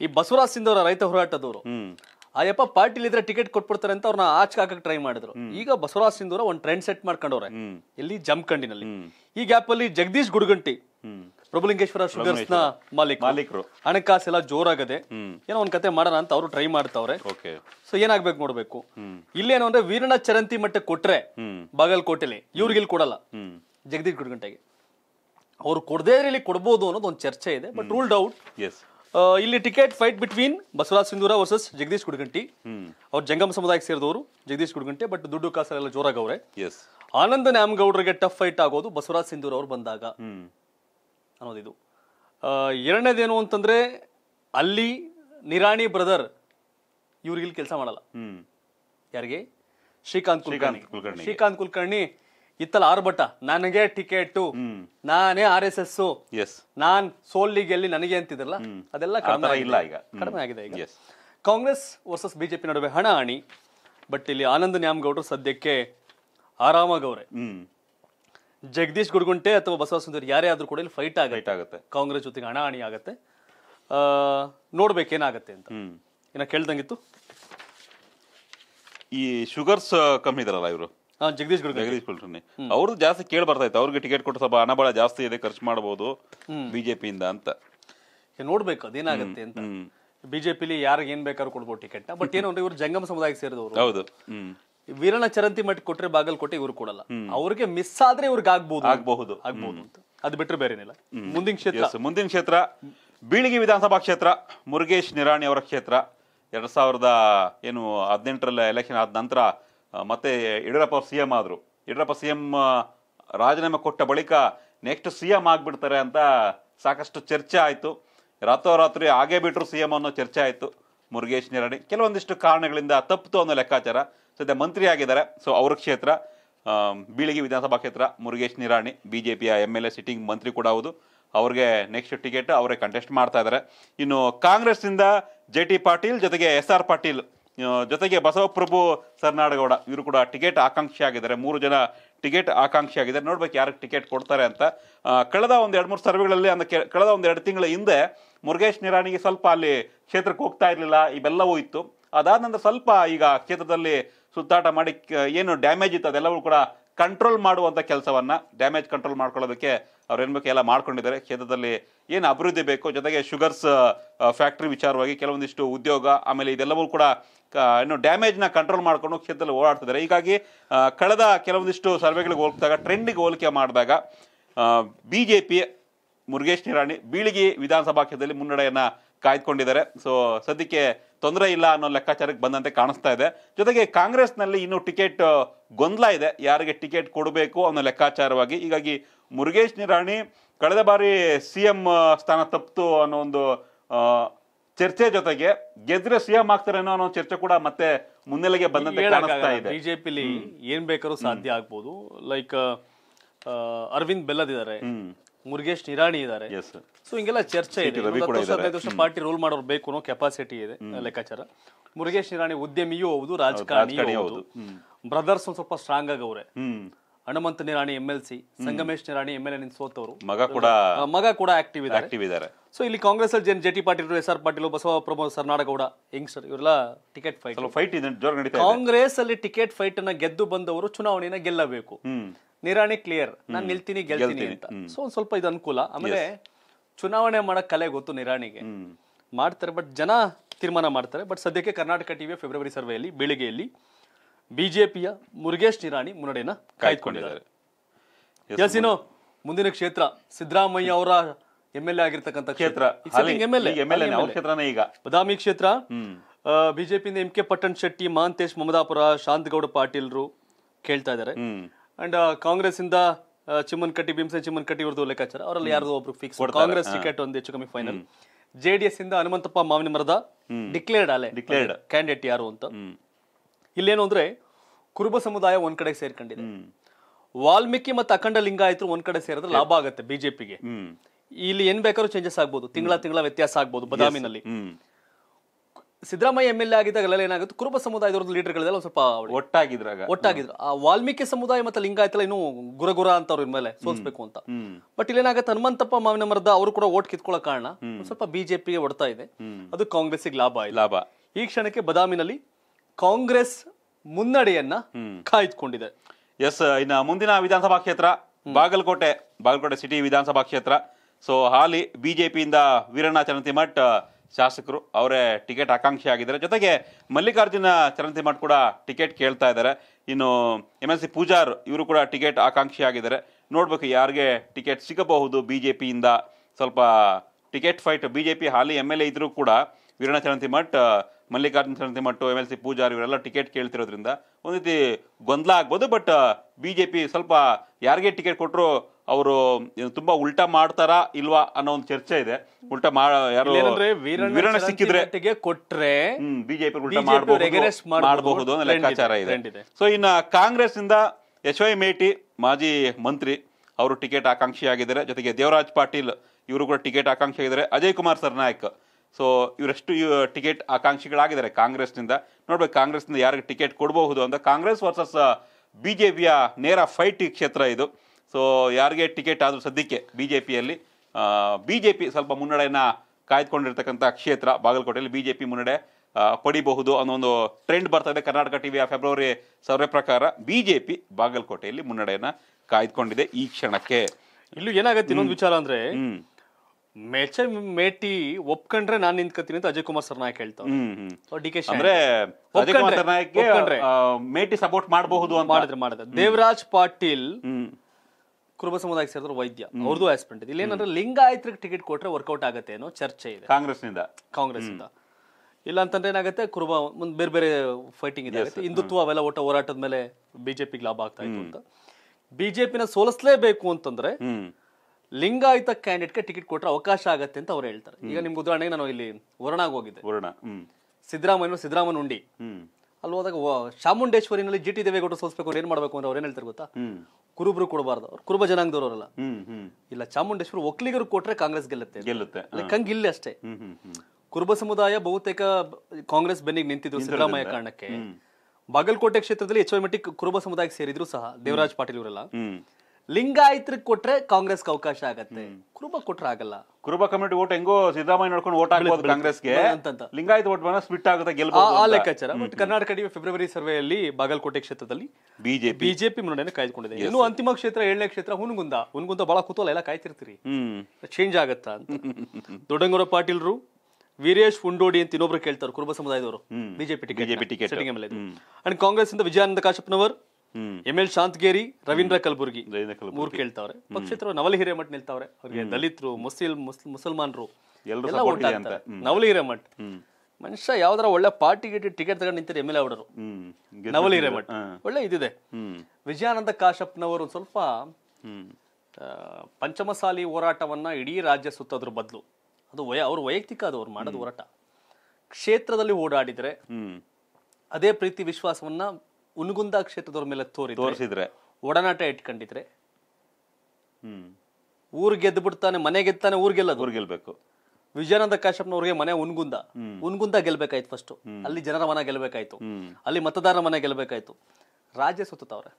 ಈ ಬಸವರಾಜ್ ಸಿಂಧ್ ಅವರ ರೈತ ಹೋರಾಟದವರು ಅಯ್ಯಪ್ಪ ಪಾರ್ಟಿಲಿ ಇದ್ರೆ ಟಿಕೆಟ್ ಕೊಟ್ಬಿಡ್ತಾರೆ ಅಂತ ಅವ್ರನ್ನ ಆಚೆ ಹಾಕಕ್ ಟ್ರೈ ಮಾಡಿದ್ರು ಈಗ ಬಸವರಾಜ್ ಸಿಂಧೂರ ಒಂದ್ ಟ್ರೆಂಡ್ ಸೆಟ್ ಮಾಡ್ಕೊಂಡವ್ರೆ ಇಲ್ಲಿ ಜಮಖಂಡಿನಲ್ಲಿ ಈ ಗ್ಯಾಪ್ ಅಲ್ಲಿ ಜಗದೀಶ್ ಗುಡುಗಂಟಿ ಪ್ರಭುಲಿಂಗೇಶ್ವರ ಶುಗರ್ಸ್ ನ ಮಾಲೀಕ್ ಮಾಲೀಕರು ಹಣಕಾಸು ಎಲ್ಲ ಜೋರಾಗದೆ ಏನೋ ಒಂದ್ ಕತೆ ಮಾಡೋಣ ಅಂತ ಅವರು ಟ್ರೈ ಮಾಡ್ತಾವ್ರೆ ಸೊ ಏನಾಗ್ಬೇಕು ನೋಡ್ಬೇಕು ಇಲ್ಲೇನು ಅಂದ್ರೆ ವೀರಣ ಚರಂತಿ ಮಟ್ಟ ಕೊಟ್ರೆ ಕೋಟೆಲಿ ಇವ್ರಿಗೆ ಇಲ್ಲಿ ಕೊಡಲ್ಲ ಜಗದೀಶ್ ಗುಡುಗಂಟೆಗೆ ಅವ್ರು ಕೊಡದೇ ಇಲ್ಲಿ ಕೊಡ್ಬೋದು ಅನ್ನೋದು ಒಂದು ಚರ್ಚೆ ಇದೆ ಬಟ್ ರೂಲ್ಡ್ ಔಟ್ ಎಸ್ ಇಲ್ಲಿ ticket fight between Basavaraj Sindhur versus Jagadish Gudagunti ಅವ್ರ ಜಂಗಮ ಸಮುದಾಯಕ್ಕೆ ಸೇರಿದವರು ಜಗದೀಶ್ ಗುಡ್ಗಂಟಿ ಬಟ್ ದುಡ್ಡು ಜೋರಾಗ ಜೋರಾಗ ಎಸ್ ಆನಂದ ನ್ಯಾಮಗೌಡರಿಗೆ ಟಫ್ ಫೈಟ್ ಆಗೋದು ಬಸವರಾಜ್ ಸಿಂಧೂರ್ ಅವ್ರು ಬಂದಾಗ ಅನ್ನೋದಿದು ಎರಡನೇದೇನು ಅಂತಂದ್ರೆ ಅಲ್ಲಿ ನಿರಾಣಿ ಬ್ರದರ್ ಇವ್ರಿಗೆ ಇಲ್ಲಿ ಕೆಲಸ ಮಾಡಲ್ಲ ಯಾರಿಗೆ ಶ್ರೀಕಾಂತ್ ಕುಲಕರ್ಣಿ ಶ್ರೀಕಾಂತ್ ಕುಲಕರ್ಣಿ ಇತ್ತಲ್ಲ ಆರ್ಭಟ ನನಗೆ ಟಿಕೆಟ್ ನಾನೇ ಆರ್ ಎಸ್ ಎಸ್ ನಾನ್ ಗೆಲ್ಲಿ ನನಗೆ ಅಂತಿದ್ರಲ್ಲ ಅದೆಲ್ಲ ಕಡಿಮೆ ಇಲ್ಲ ಈಗ ಕಡಿಮೆ ಆಗಿದೆ ಈಗ ಕಾಂಗ್ರೆಸ್ ವರ್ಸಸ್ ಬಿಜೆಪಿ ನಡುವೆ ಹಣ ಹಣಿ ಬಟ್ ಇಲ್ಲಿ ಆನಂದ್ ನ್ಯಾಮ್ಗೌಡರು ಸದ್ಯಕ್ಕೆ ಆರಾಮಾಗವ್ರೆ ಜಗದೀಶ್ ಗುಡ್ಗುಂಟೆ ಅಥವಾ ಬಸವ ಸುಂದರ್ ಯಾರೇ ಆದ್ರೂ ಕೂಡ ಇಲ್ಲಿ ಫೈಟ್ ಆಗುತ್ತೆ ಕಾಂಗ್ರೆಸ್ ಜೊತೆಗೆ ಹಣ ಹಣಿ ಆಗತ್ತೆ ನೋಡ್ಬೇಕೇನಾಗತ್ತೆ ಅಂತ ಏನ ಕೇಳ್ದಂಗಿತ್ತು ಈ ಶುಗರ್ಸ್ ಕಮ್ಮಿ ಇದಾರಲ್ಲ ಇವರು ಜಗದೀಶ್ ಜಗದೀಶ್ ಕುಲಕರ್ಣಿ ಅವ್ರದ್ದು ಜಾಸ್ತಿ ಕೇಳಿ ಬರ್ತಾ ಇತ್ತು ಅವ್ರಿಗೆ ಟಿಕೆಟ್ ಕೊಟ್ಟು ಸ್ವಲ್ಪ ಹಣ ಜಾಸ್ತಿ ಇದೆ ಖರ್ಚು ಮಾಡಬಹುದು ಬಿಜೆಪಿಯಿಂದ ಅಂತ ನೋಡ್ಬೇಕು ಅದೇನಾಗುತ್ತೆ ಅಂತ ಬಿಜೆಪಿಲಿ ಯಾರಿಗೆ ಏನ್ ಬೇಕಾದ್ರೂ ಕೊಡ್ಬೋದು ಟಿಕೆಟ್ ಬಟ್ ಏನು ಅಂದ್ರೆ ಇವರು ಜಂಗಮ ಸಮುದಾಯಕ್ಕೆ ಸೇರಿದವರು ಹೌದು ವೀರಣ ಚರಂತಿ ಮಠ ಕೊಟ್ರೆ ಕೊಟ್ಟೆ ಇವ್ರು ಕೊಡಲ್ಲ ಅವ್ರಿಗೆ ಮಿಸ್ ಆದ್ರೆ ಇವ್ರಿಗೆ ಆಗ್ಬಹುದು ಆಗಬಹುದು ಆಗ್ಬಹುದು ಅಂತ ಅದು ಬಿಟ್ರೆ ಬೇರೆನಿಲ್ಲ ಮುಂದಿನ ಕ್ಷೇತ್ರ ಮುಂದಿನ ಕ್ಷೇತ್ರ ಬೀಳಿಗೆ ವಿಧಾನಸಭಾ ಕ್ಷೇತ್ರ ಮುರುಗೇಶ್ ನಿರಾಣಿ ಅವರ ಕ್ಷೇತ್ರ ಎರಡ್ ಸಾವಿರದ ಏನು ಹದಿನೆಂಟರಲ್ಲಿ ಎಲೆಕ್ಷನ್ ಆದ ನಂತರ ಮತ್ತು ಯಡಿಯೂರಪ್ಪ ಸಿ ಎಂ ಆದರು ಯಡಿಯೂರಪ್ಪ ಸಿ ಎಂ ರಾಜೀನಾಮೆ ಕೊಟ್ಟ ಬಳಿಕ ನೆಕ್ಸ್ಟ್ ಸಿ ಎಂ ಆಗಿಬಿಡ್ತಾರೆ ಅಂತ ಸಾಕಷ್ಟು ಚರ್ಚೆ ಆಯಿತು ರಾತ್ರೋರಾತ್ರಿ ಆಗೇ ಬಿಟ್ಟರು ಸಿ ಎಂ ಅನ್ನೋ ಚರ್ಚೆ ಆಯಿತು ಮುರುಗೇಶ್ ನಿರಾಣಿ ಕೆಲವೊಂದಿಷ್ಟು ಕಾರಣಗಳಿಂದ ತಪ್ಪಿತು ಅನ್ನೋ ಲೆಕ್ಕಾಚಾರ ಸದ್ಯ ಮಂತ್ರಿ ಆಗಿದ್ದಾರೆ ಸೊ ಅವ್ರ ಕ್ಷೇತ್ರ ಬೀಳಿಗೆ ವಿಧಾನಸಭಾ ಕ್ಷೇತ್ರ ಮುರುಗೇಶ್ ನಿರಾಣಿ ಬಿ ಜೆ ಪಿಯ ಎಮ್ ಎಲ್ ಎ ಸಿಟ್ಟಿಂಗ್ ಮಂತ್ರಿ ಕೂಡ ಹೌದು ಅವ್ರಿಗೆ ನೆಕ್ಸ್ಟ್ ಟಿಕೆಟ್ ಅವರೇ ಕಂಟೆಸ್ಟ್ ಮಾಡ್ತಾ ಇದ್ದಾರೆ ಇನ್ನು ಕಾಂಗ್ರೆಸ್ನಿಂದ ಜೆ ಟಿ ಪಾಟೀಲ್ ಜೊತೆಗೆ ಎಸ್ ಆರ್ ಪಾಟೀಲ್ ಜೊತೆಗೆ ಬಸವಪ್ರಭು ಸರ್ನಾಡಗೌಡ ಇವರು ಕೂಡ ಟಿಕೆಟ್ ಆಕಾಂಕ್ಷಿ ಆಗಿದ್ದಾರೆ ಮೂರು ಜನ ಟಿಕೆಟ್ ಆಕಾಂಕ್ಷಿ ಆಗಿದ್ದಾರೆ ನೋಡ್ಬೇಕು ಯಾರಿಗೆ ಟಿಕೆಟ್ ಕೊಡ್ತಾರೆ ಅಂತ ಕಳೆದ ಒಂದು ಎರಡು ಮೂರು ಸರ್ವೆಗಳಲ್ಲಿ ಅಂದ್ರೆ ಕಳೆದ ಒಂದು ಎರಡು ತಿಂಗಳ ಹಿಂದೆ ಮುರುಗೇಶ್ ನಿರಾಣಿಗೆ ಸ್ವಲ್ಪ ಅಲ್ಲಿ ಕ್ಷೇತ್ರಕ್ಕೆ ಹೋಗ್ತಾ ಇರಲಿಲ್ಲ ಇವೆಲ್ಲವೂ ಇತ್ತು ಅದಾದ ನಂತರ ಸ್ವಲ್ಪ ಈಗ ಕ್ಷೇತ್ರದಲ್ಲಿ ಸುತ್ತಾಟ ಮಾಡಿ ಏನು ಡ್ಯಾಮೇಜ್ ಇತ್ತು ಅದೆಲ್ಲವೂ ಕೂಡ ಕಂಟ್ರೋಲ್ ಮಾಡುವಂಥ ಕೆಲಸವನ್ನು ಡ್ಯಾಮೇಜ್ ಕಂಟ್ರೋಲ್ ಮಾಡ್ಕೊಳ್ಳೋದಕ್ಕೆ ಏನು ಬೇಕು ಎಲ್ಲ ಮಾಡ್ಕೊಂಡಿದ್ದಾರೆ ಕ್ಷೇತ್ರದಲ್ಲಿ ಏನು ಅಭಿವೃದ್ಧಿ ಬೇಕು ಜೊತೆಗೆ ಶುಗರ್ಸ್ ಫ್ಯಾಕ್ಟ್ರಿ ವಿಚಾರವಾಗಿ ಕೆಲವೊಂದಿಷ್ಟು ಉದ್ಯೋಗ ಆಮೇಲೆ ಇದೆಲ್ಲವೂ ಕೂಡ ಏನು ಡ್ಯಾಮೇಜ್ನ ಕಂಟ್ರೋಲ್ ಮಾಡಿಕೊಂಡು ಕ್ಷೇತ್ರದಲ್ಲಿ ಓಡಾಡ್ತಿದ್ದಾರೆ ಹೀಗಾಗಿ ಕಳೆದ ಕೆಲವೊಂದಿಷ್ಟು ಸರ್ವೆಗಳಿಗೆ ಹೋಲಿಸಿದಾಗ ಟ್ರೆಂಡಿಗೆ ಹೋಲಿಕೆ ಮಾಡಿದಾಗ B J P Murugesh Nirani Bilagi ವಿಧಾನಸಭಾ ಕ್ಷೇತ್ರದಲ್ಲಿ ಮುನ್ನಡೆಯನ್ನು ಕಾಯ್ದುಕೊಂಡಿದ್ದಾರೆ ಸೊ ಸದ್ಯಕ್ಕೆ ತೊಂದರೆ ಇಲ್ಲ ಅನ್ನೋ ಲೆಕ್ಕಾಚಾರಕ್ಕೆ ಬಂದಂತೆ ಕಾಣಿಸ್ತಾ ಇದೆ ಜೊತೆಗೆ ಕಾಂಗ್ರೆಸ್ನಲ್ಲಿ ಇನ್ನೂ ಟಿಕೆಟ್ ಗೊಂದಲ ಇದೆ ಯಾರಿಗೆ ಟಿಕೆಟ್ ಕೊಡಬೇಕು ಅನ್ನೋ ಲೆಕ್ಕಾಚಾರವಾಗಿ ಹೀಗಾಗಿ ಮುರುಗೇಶ್ ನಿರಾಣಿ ಕಳೆದ ಬಾರಿ ಸಿ ಸ್ಥಾನ ತಪ್ಪಿತು ಅನ್ನೋ ಒಂದು ಚರ್ಚೆ ಜೊತೆಗೆ ಗೆದ್ರೆ ಸಿಎಂ ಆಗ್ತಾರೇನೋ ಅನ್ನೋ ಚರ್ಚೆ ಕೂಡ ಮತ್ತೆ ಮುನ್ನೆಲೆಗೆ ಬಂದಂತೆ ಕಾಣಿಸ್ತಾ ಇದೆ ಬಿಜೆಪಿಲಿ ಏನ್ ಬೇಕಾದ್ರೂ ಸಾಧ್ಯ ಆಗ್ಬೋದು ಲೈಕ್ ಅರವಿಂದ್ ಬೆಲ್ಲದಿದ್ದಾರೆ ಮುರುಗೇಶ್ ನಿರಾಣಿ ಇದಾರೆ ಸೊ ಹಿಂಗೆಲ್ಲ ಚರ್ಚೆ ಇದೆ ಪಾರ್ಟಿ ರೋಲ್ ಮಾಡೋರು ಬೇಕು ಅನ್ನೋ ಕೆಪಾಸಿಟಿ ಇದೆ ಲೆಕ್ಕಾಚಾರ ಮುರುಗೇಶ್ ನಿರಾಣಿ ಉದ್ಯಮಿಯೂ ಹೌದು ರಾಜಕಾರಣಿ ಹೌದು ಬ್ರದರ್ಸ್ ಒಂದ್ ಸ್ವಲ್ಪ ಸ್ಟ್ರಾಂಗ್ ಅವರೇ Hanumant Nirani M L C Sangamesh Nirani M L A ಸೋತವರು ಮಗ ಕೂಡ ಮಗ ಕೂಡ ಆಕ್ಟಿವ್ ಇದ್ದಾರೆ ಸೊ ಇಲ್ಲಿ ಕಾಂಗ್ರೆಸ್ ಅಲ್ಲಿ ಜನ್ J T Patil S R Patil Basava Pramod Sarnadgouda youngster ಇವರೆಲ್ಲ ಟಿಕೆಟ್ ಫೈಟ್ ಫೈಟ್ ಇದೆ ಕಾಂಗ್ರೆಸ್ ಅಲ್ಲಿ ಟಿಕೆಟ್ ಫೈಟ್ ಅನ್ನ ಗೆದ್ದು ಬಂದವರು ಚುನಾವಣೆಯನ್ನ ಗೆಲ್ಲಬೇಕು ನಿರಾಣಿ ಕ್ಲಿಯರ್ ನಾನು ನಿಲ್ತೀನಿ ಗೆಲ್ತೀನಿ ಅಂತ ಸೊ ಒಂದ್ ಸ್ವಲ್ಪ ಇದು ಅನುಕೂಲ ಆಮೇಲೆ ಚುನಾವಣೆ ಮಾಡಕ್ ಕಲೆ ಗೊತ್ತು ನಿರಾಣಿಗೆ ಮಾಡ್ತಾರೆ ಬಟ್ ಜನ ತೀರ್ಮಾನ ಮಾಡ್ತಾರೆ ಬಟ್ ಸದ್ಯಕ್ಕೆ ಕರ್ನಾಟಕ ಟಿವಿ ಫೆಬ್ರವರಿ ಸರ್ವೆಯಲ್ಲಿ ಬೆಳಿಗ್ಗೆಯಲ್ಲಿ ಬಿಜೆಪಿಯ ಮುರುಗೇಶ್ ನಿರಾಣಿ ಮುನ್ನಡೆಯನ್ನ ಕಾಯ್ದುಕೊಂಡಿದ್ದಾರೆ ಯಸಿನೋ ಮುಂದಿನ ಕ್ಷೇತ್ರ ಸಿದ್ದರಾಮಯ್ಯ ಅವರ ಎಂ ಎಲ್ ಎ ಆಗಿರ್ತಕ್ಕಂಥ ಕ್ಷೇತ್ರ ಈಗ ಬದಾಮಿ ಕ್ಷೇತ್ರ ಬಿಜೆಪಿಯಿಂದ ಎಂ ಕೆ ಪಟ್ಟಣ್ ಶೆಟ್ಟಿ ಮಾಂತೇಶ್ ಮಮದಾಪುರ ಶಾಂತಗೌಡ ಪಾಟೀಲ್ರು ಕೇಳ್ತಾ ಇದ್ದಾರೆ ಅಂಡ್ ಕಾಂಗ್ರೆಸ್ uh, ಇಂದ ಕಟ್ಟಿ ಭೀಮಸೇನ್ ಕಟ್ಟಿ ಇವ್ರದ್ದು ಲೆಕ್ಕಾಚಾರ ಅವರಲ್ಲಿ ಯಾರು ಒಬ್ರು ಫಿಕ್ಸ್ ಕಾಂಗ್ರೆಸ್ ಟಿಕೆಟ್ ಒಂದು ಹೆಚ್ಚು ಕಮ್ಮಿ ಫೈನಲ್ ಜೆಡಿಎಸ್ ಇಂದ ಹನುಮಂತಪ್ಪ ಮಾವಿನ ಮರದ ಡಿಕ್ಲೇರ್ಡ್ ಅಲೆ ಡಿಕ್ಲೇರ್ಡ್ ಕ್ಯಾಂಡಿಡೇಟ್ ಯಾರು ಅಂತ ಇಲ್ಲೇನು ಅಂದ್ರೆ ಕುರುಬ ಸಮುದಾಯ ಒಂದ್ ಕಡೆ ಸೇರ್ಕೊಂಡಿದೆ ವಾಲ್ಮೀಕಿ ಮತ್ತೆ ಅಖಂಡ ಲಿಂಗಾಯತರು ಒಂದ್ ಕಡೆ ಸೇರಿದ್ರೆ ಲಾಭ ಆಗುತ್ತೆ ಬಿಜೆಪಿಗೆ ಇಲ್ಲಿ ಏನ್ ಬೇಕಾದ್ರೂ ಚೇಂಜಸ್ ಆಗ್ಬೋದು ತಿಂಗಳ ತಿಂಗಳ ವ್ಯತ್ಯಾಸ ಆಗ್ಬೋದು ಬದಾಮಿನಲ್ಲಿ ಸಿದ್ದರಾಮಯ್ಯ ಎಮ್ ಎಲ್ ಎ ಏನಾಗುತ್ತೆ ಕುರುಬ ಸಮುದಾಯದವ್ರದ್ದು ಲೀಡರ್ಗಳೆಲ್ಲ ಸ್ವಲ್ಪ ಒಟ್ಟಾಗಿದ್ರಾಗ ಒಟ್ಟಾಗಿದ್ರು ಆ ವಾಲ್ಮೀಕಿ ಸಮುದಾಯ ಮತ್ತೆ ಲಿಂಗಾಯತಲ್ಲ ಇನ್ನೂ ಗುರಗುರ ಅಂತ ಅವ್ರ ಮೇಲೆ ಸೋಲ್ಸ್ಬೇಕು ಅಂತ ಬಟ್ ಇಲ್ಲೇನಾಗುತ್ತೆ ಹನುಮಂತಪ್ಪ ಮಾವಿನ ಮರದ ಅವರು ಕೂಡ ಓಟ್ ಕಿತ್ಕೊಳ್ಳೋ ಕಾರಣ ಸ್ವಲ್ಪ ಬಿಜೆಪಿಗೆ ಒಡ್ತಾ ಇದೆ ಅದು ಕಾಂಗ್ರೆಸ್ಸಿಗೆ ಲಾಭ ಲಾಭ ಈ ಕ್ಷಣಕ್ಕೆ ಬದಾಮಿನಲ್ಲಿ ಕಾಂಗ್ರೆಸ್ ಮುನ್ನಡೆಯನ್ನ ಕಾಯ್ದುಕೊಂಡಿದೆ ಎಸ್ ಇನ್ನ ಮುಂದಿನ ವಿಧಾನಸಭಾ ಕ್ಷೇತ್ರ ಬಾಗಲಕೋಟೆ ಬಾಗಲಕೋಟೆ ಸಿಟಿ ವಿಧಾನಸಭಾ ಕ್ಷೇತ್ರ ಸೊ ಹಾಲಿ ಬಿಜೆಪಿಯಿಂದ ವೀರಣ್ಣ ಮಠ ಶಾಸಕರು ಅವರೇ ಟಿಕೆಟ್ ಆಕಾಂಕ್ಷಿ ಆಗಿದ್ದಾರೆ ಜೊತೆಗೆ ಮಲ್ಲಿಕಾರ್ಜುನ ಚರಂತಿಮಠ್ ಕೂಡ ಟಿಕೆಟ್ ಕೇಳ್ತಾ ಇದ್ದಾರೆ ಇನ್ನು ಎಮ್ ಎಲ್ ಸಿ ಪೂಜಾರ್ ಇವರು ಕೂಡ ಟಿಕೆಟ್ ಆಕಾಂಕ್ಷಿ ಆಗಿದ್ದಾರೆ ನೋಡಬೇಕು ಯಾರಿಗೆ ಟಿಕೆಟ್ ಸಿಗಬಹುದು ಬಿ ಜೆ ಪಿಯಿಂದ ಸ್ವಲ್ಪ ticket fight B J P ಹಾಲಿ ಎಮ್ ಎಲ್ ಎ ಇದ್ದರೂ ಕೂಡ Veeranna Charantimath Mallikarjuna Charantimath M L C Pujar ಇವರೆಲ್ಲ ಟಿಕೆಟ್ ಕೇಳ್ತಿರೋದ್ರಿಂದ ಒಂದು ರೀತಿ ಗೊಂದಲ ಆಗ್ಬೋದು ಬಟ್ ಬಿ ಜೆ ಪಿ ಸ್ವಲ್ಪ ಯಾರಿಗೆ ಟಿಕೆಟ್ ಕೊಟ್ಟರು ಅವರು ತುಂಬಾ ಉಲ್ಟಾ ಮಾಡ್ತಾರಾ ಇಲ್ವಾ ಅನ್ನೋ ಒಂದು ಚರ್ಚೆ ಇದೆ ಉಲ್ಟಾ ವೀರಣ್ಣ ಸಿಕ್ಕಿದ್ರೆ ಕೊಟ್ರೆ ಬಿಜೆಪಿ ಉಲ್ಟಾ ಮಾಡಬಹುದು ಲೆಕ್ಕಾಚಾರ ಇದೆ ಸೊ ಇನ್ನ ಕಾಂಗ್ರೆಸ್ ಇಂದ ಎಚ್ ವೈ ಮೇಟಿ ಮಾಜಿ ಮಂತ್ರಿ ಅವರು ಟಿಕೆಟ್ ಆಕಾಂಕ್ಷಿ ಆಗಿದ್ದಾರೆ ಜೊತೆಗೆ ದೇವರಾಜ್ ಪಾಟೀಲ್ ಇವರು ಕೂಡ ಟಿಕೆಟ್ ಆಕಾಂಕ್ಷಿ ಆಗಿದ್ದಾರೆ ಅಜಯ್ ಕುಮಾರ್ ಸರ್ನಾಯಕ್ ಸೊ ಇವರಷ್ಟು ಟಿಕೆಟ್ ಆಕಾಂಕ್ಷಿಗಳಾಗಿದ್ದಾರೆ ಕಾಂಗ್ರೆಸ್ನಿಂದ ನೋಡ್ಬೇಕು ಕಾಂಗ್ರೆಸ್ನಿಂದ ಯಾರಿಗೆ ಟಿಕೆಟ್ ಕೊಡಬಹುದು ಅಂತ ಕಾಂಗ್ರೆಸ್ ವರ್ಸಸ್ ಬಿಜೆಪಿಯ ನೇರ ಫೈಟ್ ಕ್ಷೇತ್ರ ಇದು ಸೊ ಯಾರಿಗೆ ಟಿಕೆಟ್ ಆದರೂ ಸದ್ಯಕ್ಕೆ ಬಿ ಜೆ ಪಿಯಲ್ಲಿ ಬಿ ಜೆ ಪಿ ಸ್ವಲ್ಪ ಮುನ್ನಡೆಯನ್ನು ಕಾಯ್ದುಕೊಂಡಿರ್ತಕ್ಕಂಥ ಕ್ಷೇತ್ರ ಬಾಗಲಕೋಟೆಯಲ್ಲಿ ಬಿ ಜೆ ಪಿ ಮುನ್ನಡೆ ಪಡಿಬಹುದು ಅನ್ನೋ ಒಂದು ಟ್ರೆಂಡ್ ಬರ್ತಾ ಇದೆ ಕರ್ನಾಟಕ ವಿ ಫೆಬ್ರವರಿ ಸರ್ವೆ ಪ್ರಕಾರ ಬಿ ಜೆ ಪಿ ಬಾಗಲಕೋಟೆಯಲ್ಲಿ ಮುನ್ನಡೆಯನ್ನು ಕಾಯ್ದುಕೊಂಡಿದೆ ಈ ಕ್ಷಣಕ್ಕೆ ಇಲ್ಲೂ ಏನಾಗುತ್ತೆ ಇನ್ನೊಂದು ವಿಚಾರ ಅಂದ್ರೆ ಮೇಚ ಮೇಟಿ ಒಪ್ಕೊಂಡ್ರೆ ನಾನು ನಿಂತ್ಕತೀನಿ ಅಂತ ಅಜಯ್ ಕುಮಾರ್ ಸರ್ನಾಯಕ್ ಹೇಳ್ತಾರೆ ಅಂದ್ರೆ ಅಜಯ್ ಕುಮಾರ್ ಸರ್ನಾಯಕ್ ಮೇಟಿ ಸಪೋರ್ಟ್ ಮಾಡಬಹುದು ಅಂತ ಮಾಡಿದ್ರೆ ಮಾಡಿದ್ರೆ ದೇವರಾಜ್ ಪಾಟೀಲ್ ಕುರುಬ ಸಮುದಾಯಕ್ಕೆ ಸೇರಿದ್ರು ವೈದ್ಯ ಅವ್ರದ್ದು ಆಸ್ಪೆಂಟ್ ಇದೆ ಇಲ್ಲೇನಂದ್ರೆ ಲಿಂಗಾಯತ್ರಿಗೆ ಟಿಕೆಟ್ ಕೊಟ್ರೆ ವರ್ಕೌಟ್ ಆಗುತ್ತೆ ಅನ್ನೋ ಚರ್ಚೆ ಇದೆ ನಿಂದ ಕಾಂಗ್ರೆಸ್ ಇಂದ ಇಲ್ಲ ಅಂತಂದ್ರೆ ಏನಾಗುತ್ತೆ ಕುರುಬ ಮುಂದ್ ಬೇರೆ ಬೇರೆ ಫೈಟಿಂಗ್ ಇದೆ ಹಿಂದುತ್ವ ಅವೆಲ್ಲ ಓಟ ಹೋರಾಟದ ಮೇಲೆ ಬಿಜೆಪಿಗೆ ಲಾಭ ಆಗ್ತಾ ಇತ್ತು ಅಂತ ಬಿಜೆಪಿನ ಸೋಲಿಸಲೇಬೇಕು ಅಂತಂದ್ರೆ ಲಿಂಗಾಯತ ಕ್ಯಾಂಡಿಡೇಟ್ಗೆ ಟಿಕೆಟ್ ಕೊಟ್ರೆ ಅವಕಾಶ ಆಗತ್ತೆ ಅಂತ ಅವ್ರು ಹೇಳ್ತಾರೆ ಈಗ ನಿಮ್ಗೆ ಉದಾಹರಣೆಗೆ ನಾನು ಇಲ್ಲಿ ವರ್ಣಾಗ್ ಹೋಗಿದ್ದೆ ಸಿದ್ದರಾಮಯ್ಯ ಸಿದ್ದರಾಮನ್ ಉಂಡಿ ಅಲ್ಲಿ ಹೋದಾಗ ಚಾಮುಂಡೇಶ್ವರಿನಲ್ಲಿ ಜಿ ಟಿ ದೇವೇಗೌಡ ಸೋಲ್ಸ್ಬೇಕು ಏನ್ ಮಾಡ್ಬೇಕು ಅಂದ್ರೆ ಅವ್ರು ಏನ್ ಹೇಳ್ತಾರೆ ಗೊತ್ತಾ ಕುರುಬರು ಕೊಡಬಾರ್ದು ಅವ್ರು ಕುರುಬ ಅಲ್ಲ ಇಲ್ಲ ಚಾಮುಂಡೇಶ್ವರ ಒಕ್ಕಲಿಗರು ಕೊಟ್ರೆ ಕಾಂಗ್ರೆಸ್ ಗೆಲ್ಲುತ್ತೆ ಗೆಲ್ಲುತ್ತೆ ಕಂಗ್ ಇಲ್ಲಿ ಅಷ್ಟೇ ಕುರುಬ ಸಮುದಾಯ ಬಹುತೇಕ ಕಾಂಗ್ರೆಸ್ ಬೆನ್ನಿಗೆ ನಿಂತಿದ್ರು ಸಿದ್ದರಾಮಯ್ಯ ಕಾರಣಕ್ಕೆ ಬಾಗಲಕೋಟೆ ಕ್ಷೇತ್ರದಲ್ಲಿ ಹೆಚ್ಚುವರಿ ಮಟ್ಟಿಗೆ ಕುರುಬ ಸಮುದಾಯಕ್ಕೆ ಸೇರಿದ್ರು ಸಹ ದೇವರಾಜ್ ಪಾಟೀಲ್ ಇವರೆಲ್ಲ ಲಿಂಗಾಯತ್ರಿ ಕೊಟ್ರೆ ಕಾಂಗ್ರೆಸ್ ಅವಕಾಶ ಆಗತ್ತೆ ಕುರುಬ ಕೊಟ್ರೆ ಆಗಲ್ಲ ಕುರುಬ ಕಮಿಟಿ ಓಟ್ ಹೆಂಗೋ ಸಿದ್ದರಾಮಯ್ಯ ನೋಡ್ಕೊಂಡು ಓಟ್ ಆಗ್ಬೋದು ಕಾಂಗ್ರೆಸ್ಗೆ ಲಿಂಗಾಯತ್ ಓಟ್ ಬನ್ನ ಸ್ಪಿಟ್ ಆಗುತ್ತೆ ಗೆಲ್ಬಹುದು ಆ ಲೆಕ್ಕಾಚಾರ ಬಟ್ ಕರ್ನಾಟಕ ಫೆಬ್ರವರಿ ಸರ್ವೆಯಲ್ಲಿ ಬಾಗಲಕೋಟೆ ಕ್ಷೇತ್ರದಲ್ಲಿ ಬಿಜೆಪಿ ಬಿಜೆಪಿ ಮುನ್ನಡೆಯನ್ನು ಕಾಯ್ದುಕೊಂಡಿದೆ ಇನ್ನು ಅಂತಿಮ ಕ್ಷೇತ್ರ ಏಳನೇ ಕ್ಷೇತ್ರ ಹುನಗುಂದ ಹುನಗುಂದ ಬಹಳ ಕುತೂಹಲ ಎಲ್ಲ ಕಾಯ್ತಿರ್ತೀರಿ ಚೇಂಜ್ ಆಗತ್ತಾ ಅಂತ ಪಾಟೀಲ್ ಪಾಟೀಲ್ರು ವೀರೇಶ್ ಹುಂಡೋಡಿ ಅಂತ ಇನ್ನೊಬ್ರು ಕೇಳ್ತಾರೆ ಕುರುಬ ಸಮುದಾಯದವರು ಬಿಜೆಪಿ ಟಿಕೆಟ್ ಅಂಡ್ ಕಾಂಗ್ರೆಸ್ ಇಂದ ವಿಜಯಾನಂದ ಕಾಶಪ್ಪನವರ್ ಎಂ ಎಲ್ ಶಾಂತಗೇರಿ ರವೀಂದ್ರ ಕಲಬುರ್ಗಿ ಮೂರ್ ಕೇಳ್ತಾವ್ರೆ ಪಕ್ಷೇತರ ನವಲಿ ಹಿರೇಮಠ್ ನಿಲ್ತಾವ್ರೆ ಅವ್ರಿಗೆ ದಲಿತರು ಮುಸ್ಲಿಂ ಮುಸಲ್ಮಾನರು ನವಲಿ ಹಿರೇಮಠ್ ಮನುಷ್ಯ ಯಾವ್ದಾರ ಒಳ್ಳೆ ಪಾರ್ಟಿ ಟಿಕೆಟ್ ತಗೊಂಡು ನಿಂತಾರೆ ಎಂ ಎಲ್ ಅವರು ನವಲಿ ಹಿರೇಮಠ್ ಒಳ್ಳೆ ಇದಿದೆ ವಿಜಯಾನಂದ ಕಾಶಪ್ಪನವರು ಸ್ವಲ್ಪ ಪಂಚಮಸಾಲಿ ಹೋರಾಟವನ್ನ ಇಡೀ ರಾಜ್ಯ ಸುತ್ತೋದ್ರ ಬದಲು ಅದು ವಯ ಅವ್ರ ವೈಯಕ್ತಿಕ ಅದು ಅವ್ರು ಮಾಡೋದು ಹೋರಾಟ ಕ್ಷೇತ್ರದಲ್ಲಿ ಓಡಾಡಿದ್ರೆ ಅದೇ ಪ್ರೀತಿ ವಿಶ್ವಾಸವನ್ನ ಉನ್ಗುಂದ ಕ್ಷೇತ್ರದವ್ರ ಮೇಲೆ ತೋರಿ ತೋರಿಸಿದ್ರೆ ಒಡನಾಟ ಇಟ್ಕೊಂಡಿದ್ರೆ ಹ್ಮ್ ಊರ್ ಗೆದ್ದು ಬಿಡ್ತಾನೆ ಮನೆ ಗೆದ್ದಾನೆ ಊರ್ ಗೆಲ್ಲದು ಊರ್ ಗೆಲ್ಬೇಕು ವಿಜಯಾನಂದ ಕಾಶ್ಯಪ್ನವ್ರಿಗೆ ಮನೆ ಉನ್ಗುಂದ ಉನ್ಗುಂದ ಗೆಲ್ಬೇಕಾಯ್ತು ಫಸ್ಟ್ ಅಲ್ಲಿ ಜನರ ಮನ ಗೆಲ್ಬೇಕಾಯ್ತು ಅಲ್ಲಿ ಮತದಾರರ ಮನೆ ಗೆಲ್ಬೇಕಾಯ್ತು ರಾಜ್ಯ ಸುತ್ತವ್ರೆ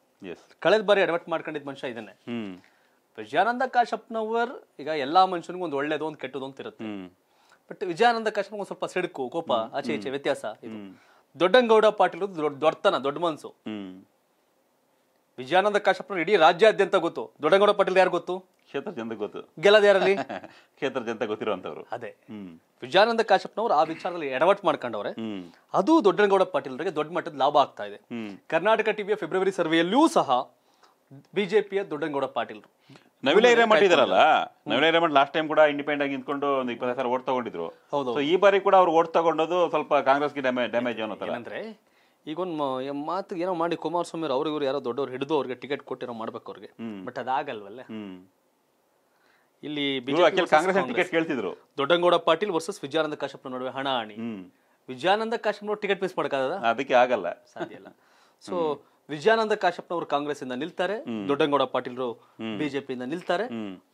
ಕಳೆದ ಬಾರಿ ಅಡ್ವರ್ಟ್ ಮಾಡ್ಕೊಂಡಿದ್ ಮನುಷ್ಯ ಇದನ್ನೇ ವಿಜಯಾನಂದ ಕಾಶ್ಯಪ್ನವರ್ ಈಗ ಎಲ್ಲಾ ಮನುಷ್ಯನಿಗೂ ಒಂದು ಒಳ್ಳೇದು ಒಂದು ಕೆಟ್ಟದು ಅಂತ ಇರುತ್ತೆ ಬಟ್ ವಿಜಯಾನಂದ ಕಾಶ್ಯಪ್ ಒಂದ್ ಸ್ವಲ್ಪ ಸಿಡುಕು ಕೋಪ ಆಚೆ ಈಚೆ ವ್ಯತ್ಯಾಸ ಇದು ದೊಡ್ಡಂಗೌಡ ಪಾಟೀಲ್ ದೊಡ್ಡತನ ದೊಡ್ಡ ಮನ್ಸು ವಿಜಯಾನಂದ ಕಾಶಪ್ಪ ಇಡೀ ರಾಜ್ಯಾದ್ಯಂತ ಗೊತ್ತು ದೊಡ್ಡಂಗೌಡ ಪಾಟೀಲ್ ಯಾರು ಗೊತ್ತು ಕ್ಷೇತ್ರ ಜನ ಗೊತ್ತು ಗೆಲ್ಲದ ಯಾರಲ್ಲಿ ಕ್ಷೇತ್ರ ಜನತೆ ಗೊತ್ತಿರುವಂತವ್ರು ಅದೇ ವಿಜಯಾನಂದ ಕಾಶಪ್ಪನವರು ಆ ವಿಚಾರದಲ್ಲಿ ಎಡವಟ್ ಮಾಡ್ಕೊಂಡವ್ರೆ ಅದು ದೊಡ್ಡನಗೌಡ ಪಾಟೀಲ್ರಿಗೆ ದೊಡ್ಡ ಮಟ್ಟದ ಲಾಭ ಆಗ್ತಾ ಇದೆ ಕರ್ನಾಟಕ ಟಿವಿಯ ಫೆಬ್ರವರಿ ಸರ್ವೆಯಲ್ಲೂ ಸಹ ಬಿಜೆಪಿಯ ದೊಡ್ಡನಗೌಡ ಪಾಟೀಲ್ ನವಿಲ ಹಿರೇಮಠ ಇದಾರಲ್ಲ ನವಿಲ ಹಿರೇಮಠ ಲಾಸ್ಟ್ ಟೈಮ್ ಕೂಡ ಇಂಡಿಪೆಂಡೆಂಟ್ ಆಗಿ ನಿಂತ್ಕೊಂಡು ಒಂದು ಇಪ್ಪತ್ತೈದು ಸಾವಿರ ಓಟ್ ತಗೊಂಡಿದ್ರು ಸೊ ಈ ಬಾರಿ ಕೂಡ ಅವ್ರು ಓಟ್ ತಗೊಂಡೋದು ಸ್ವಲ್ಪ ಕಾಂಗ್ರೆಸ್ಗೆ ಡ್ಯಾಮೇಜ್ ಡ್ಯಾಮೇಜ್ ಏನೋ ತರ ಅಂದ್ರೆ ಈಗ ಒಂದು ಮಾತು ಏನೋ ಮಾಡಿ ಕುಮಾರಸ್ವಾಮಿ ಅವ್ರು ಇವ್ರು ಯಾರೋ ದೊಡ್ಡವ್ರು ಹಿಡಿದು ಅವ್ರಿಗೆ ಟಿಕೆಟ್ ಕೊಟ್ಟಿರೋ ಮಾಡ್ಬೇಕು ಅವ್ರಿಗೆ ಬಟ್ ಅದಾಗಲ್ವಲ್ಲ ಇಲ್ಲಿ ಕಾಂಗ್ರೆಸ್ ಟಿಕೆಟ್ ಕೇಳ್ತಿದ್ರು ದೊಡ್ಡಂಗೌಡ ಪಾಟೀಲ್ ವರ್ಸಸ್ ವಿಜಯಾನಂದ ಕಾಶ್ಯಪ್ ನಡುವೆ ಹಣಾಹಣಿ ವಿಜಯಾನಂದ ಕಾಶ್ಯಪ್ ಟಿಕೆಟ್ ಮಿಸ್ ಮಾಡಕ್ಕಾಗದ ಅದಕ್ಕೆ ಆಗಲ್ಲ ಸಾಧ್ಯ ಇಲ್ಲ ಸೊ ವಿಜಯಾನಂದ ಕಾಶಪ್ಪನವರು ಕಾಂಗ್ರೆಸ್ ಇಂದ ನಿಲ್ತಾರೆ ದೊಡ್ಡನಗೌಡ ಪಾಟೀಲ್ರು ಬಿಜೆಪಿಯಿಂದ ನಿಲ್ತಾರೆ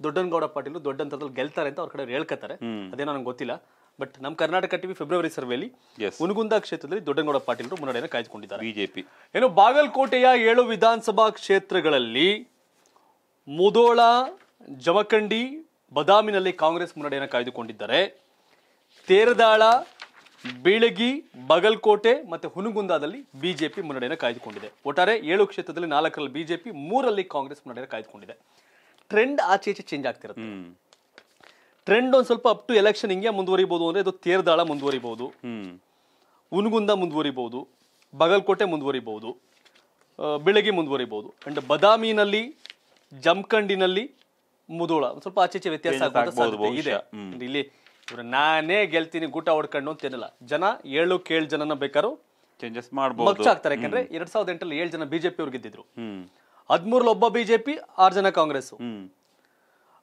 ದೊಡ್ಡನಗೌಡ ಪಾಟೀಲ್ ದೊಡ್ಡಂತರದಲ್ಲಿ ಗೆಲ್ತಾರೆ ಅಂತ ಅವ್ರ ಕಡೆ ಹೇಳ್ಕತ್ತಾರೆ ಅದೇನೋ ನಂಗೆ ಗೊತ್ತಿಲ್ಲ ಬಟ್ ನಮ್ಮ ಕರ್ನಾಟಕ ಟಿವಿ ಫೆಬ್ರವರಿ ಸರ್ವೆಯಲ್ಲಿ ಉನಗುಂದ ಕ್ಷೇತ್ರದಲ್ಲಿ ದೊಡ್ಡನಗೌಡ ಪಾಟೀಲ್ರು ಮುನ್ನಡೆಯನ್ನು ಕಾಯ್ದುಕೊಂಡಿದ್ದಾರೆ ಬಿಜೆಪಿ ಏನು ಬಾಗಲಕೋಟೆಯ ಏಳು ವಿಧಾನಸಭಾ ಕ್ಷೇತ್ರಗಳಲ್ಲಿ ಮುದೋಳ ಜಮಖಂಡಿ ಬದಾಮಿನಲ್ಲಿ ಕಾಂಗ್ರೆಸ್ ಮುನ್ನಡೆಯನ್ನು ಕಾಯ್ದುಕೊಂಡಿದ್ದಾರೆ ತೇರದಾಳ ಬೀಳಗಿ ಬಗಲ್ಕೋಟೆ ಮತ್ತೆ ಹುನಗುಂದದಲ್ಲಿ ಬಿಜೆಪಿ ಮುನ್ನಡೆಯನ್ನು ಕಾಯ್ದುಕೊಂಡಿದೆ ಒಟ್ಟಾರೆ ಏಳು ಕ್ಷೇತ್ರದಲ್ಲಿ ನಾಲ್ಕರಲ್ಲಿ ಬಿಜೆಪಿ ಮೂರಲ್ಲಿ ಕಾಂಗ್ರೆಸ್ ಮುನ್ನಡೆಯನ್ನು ಕಾಯ್ದುಕೊಂಡಿದೆ ಟ್ರೆಂಡ್ ಆಚೆ ಈಚೆ ಚೇಂಜ್ ಆಗ್ತಿರುತ್ತೆ ಟ್ರೆಂಡ್ ಒಂದ್ ಸ್ವಲ್ಪ ಅಪ್ ಟು ಎಲೆಕ್ಷನ್ ಹಿಂಗೆ ಮುಂದುವರಿಬಹುದು ಅಂದ್ರೆ ಇದು ತೇರ್ದಾಳ ಮುಂದುವರಿಬಹುದು ಹುನಗುಂದ ಮುಂದುವರಿಬಹುದು ಬಗಲ್ಕೋಟೆ ಮುಂದುವರಿಬಹುದು ಬೆಳಗ್ಗೆ ಮುಂದುವರಿಬಹುದು ಅಂಡ್ ಬದಾಮಿನಲ್ಲಿ ಜಮಖಂಡಿನಲ್ಲಿ ಮುದೋಳ ಸ್ವಲ್ಪ ಆಚೆ ವ್ಯತ್ಯಾಸ ಆಗುವಂತ ಸಾಧ್ಯತೆ ಇದೆ ಇಲ್ಲಿ ಇವ್ರು ನಾನೇ ಗೆಲ್ತೀನಿ ಗೂಟ ಹೊಡ್ಕೊಂಡು ಅಂತ ಏನಿಲ್ಲ ಜನ ಏಳು ಕೇಳು ಜನನ ಬೇಕಾದ್ರು ಚೇಂಜಸ್ ಮಾಡ್ಬೋದು ಆಗ್ತಾರೆ ಯಾಕಂದ್ರೆ ಎರಡ್ ಸಾವಿರದ ಎಂಟಲ್ಲಿ ಏಳು ಜನ ಬಿಜೆಪಿ ಅವ್ರು ಗೆದ್ದಿದ್ರು ಹದ್ಮೂರಲ್ಲಿ ಒಬ್ಬ ಬಿಜೆಪಿ ಆರು ಜನ ಕಾಂಗ್ರೆಸ್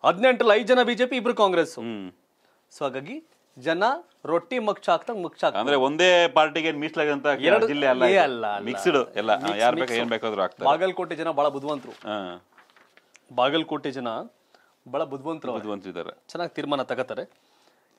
ಹದಿನೆಂಟರಲ್ಲಿ ಐದು ಜನ ಬಿಜೆಪಿ ಇಬ್ರು ಕಾಂಗ್ರೆಸ್ ಸೊ ಹಾಗಾಗಿ ಜನ ರೊಟ್ಟಿ ಮಕ್ಷ ಹಾಕ್ತಾಗ ಮಕ್ಷ ಅಂದ್ರೆ ಒಂದೇ ಪಾರ್ಟಿಗೆ ಎರಡು ಜಿಲ್ಲೆ ಅಲ್ಲ ಅಲ್ಲ ಮಿಕ್ಸ್ಡ್ ಎಲ್ಲ ಯಾರು ಬೇಕು ಏನ್ ಬೇಕಾದ್ರೂ ಆಗ್ತಾರೆ ಬಾಗಲಕೋಟೆ ಜನ ಬಹಳ ಬುದ್ಧಿವಂತರು ಬಾಗಲಕೋಟೆ ಜನ ಬಹಳ ಬುದ್ಧಿವಂತರು ಬುದ್ಧಿವಂತರಿದ್ದಾರೆ ಚೆನ್ನಾಗಿ ತೀರ್ಮಾನ ತಗೋತಾರೆ